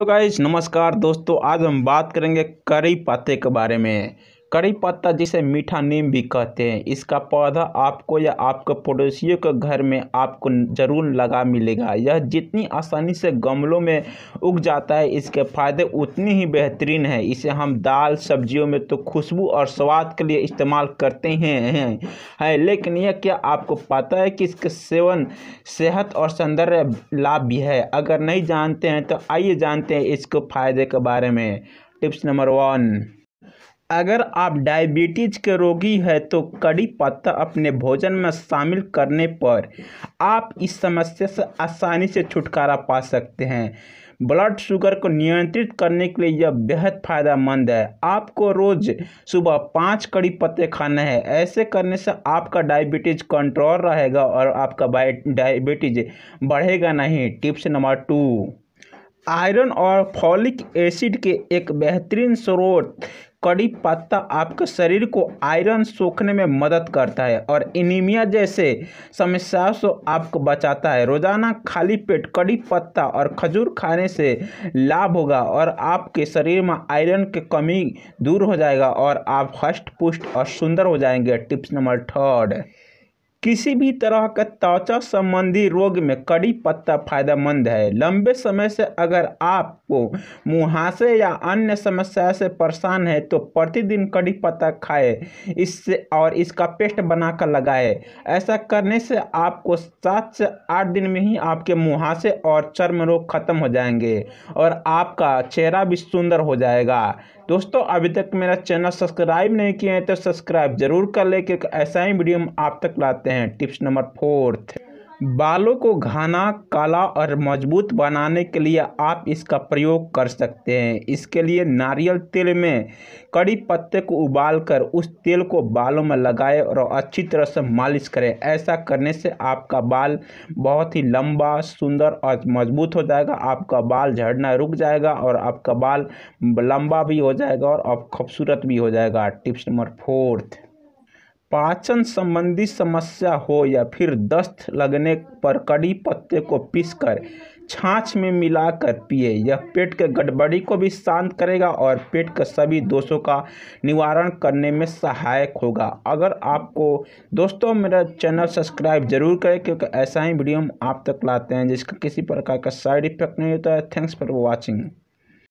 तो गाइज नमस्कार दोस्तों आज हम बात करेंगे करी पत्ते के बारे में करी पत्ता जिसे मीठा नीम भी कहते हैं इसका पौधा आपको या आपके पड़ोसियों के घर में आपको ज़रूर लगा मिलेगा यह जितनी आसानी से गमलों में उग जाता है इसके फायदे उतनी ही बेहतरीन है इसे हम दाल सब्जियों में तो खुशबू और स्वाद के लिए इस्तेमाल करते हैं है, है लेकिन यह क्या आपको पता है कि इसके सेवन सेहत और सौंदर्य लाभ भी है अगर नहीं जानते हैं तो आइए जानते हैं इसके फायदे के बारे में टिप्स नंबर वन अगर आप डायबिटीज के रोगी हैं तो कड़ी पत्ता अपने भोजन में शामिल करने पर आप इस समस्या से आसानी से छुटकारा पा सकते हैं ब्लड शुगर को नियंत्रित करने के लिए यह बेहद फायदेमंद है आपको रोज़ सुबह पाँच कड़ी पत्ते खाने हैं ऐसे करने से आपका डायबिटीज कंट्रोल रहेगा और आपका डायबिटीज बढ़ेगा नहीं टिप्स नंबर टू आयरन और फॉलिक एसिड के एक बेहतरीन स्रोत कड़ी पत्ता आपके शरीर को आयरन सोखने में मदद करता है और एनीमिया जैसे समस्याओं से आपको बचाता है रोजाना खाली पेट कड़ी पत्ता और खजूर खाने से लाभ होगा और आपके शरीर में आयरन की कमी दूर हो जाएगा और आप हष्ट पुष्ट और सुंदर हो जाएंगे टिप्स नंबर थर्ड किसी भी तरह का त्वचा संबंधी रोग में कड़ी पत्ता फायदेमंद है लंबे समय से अगर आपको मुहासे या अन्य समस्या से परेशान है तो प्रतिदिन कड़ी पत्ता खाएं इससे और इसका पेस्ट बनाकर लगाएं ऐसा करने से आपको सात से आठ दिन में ही आपके मुहासे और चर्म रोग खत्म हो जाएंगे और आपका चेहरा भी सुंदर हो जाएगा दोस्तों अभी तक मेरा चैनल सब्सक्राइब नहीं किया है तो सब्सक्राइब जरूर कर लें क्योंकि ऐसा ही वीडियो हम आप तक लाते हैं टिप्स नंबर फोर्थ बालों को घना काला और मजबूत बनाने के लिए आप इसका प्रयोग कर सकते हैं इसके लिए नारियल तेल में कड़ी पत्ते को उबालकर उस तेल को बालों में लगाएं और अच्छी तरह से मालिश करें ऐसा करने से आपका बाल बहुत ही लंबा सुंदर और मजबूत हो जाएगा आपका बाल झड़ना रुक जाएगा और आपका बाल लंबा भी हो जाएगा और खूबसूरत भी हो जाएगा टिप्स नंबर फोर्थ पाचन संबंधी समस्या हो या फिर दस्त लगने पर कड़ी पत्ते को पीसकर छाछ में मिलाकर पिए यह पेट के गड़बड़ी को भी शांत करेगा और पेट के सभी दोषों का निवारण करने में सहायक होगा अगर आपको दोस्तों मेरा चैनल सब्सक्राइब जरूर करें क्योंकि ऐसा ही वीडियो हम आप तक लाते हैं जिसका किसी प्रकार का साइड इफेक्ट नहीं होता है थैंक्स फॉर वॉचिंग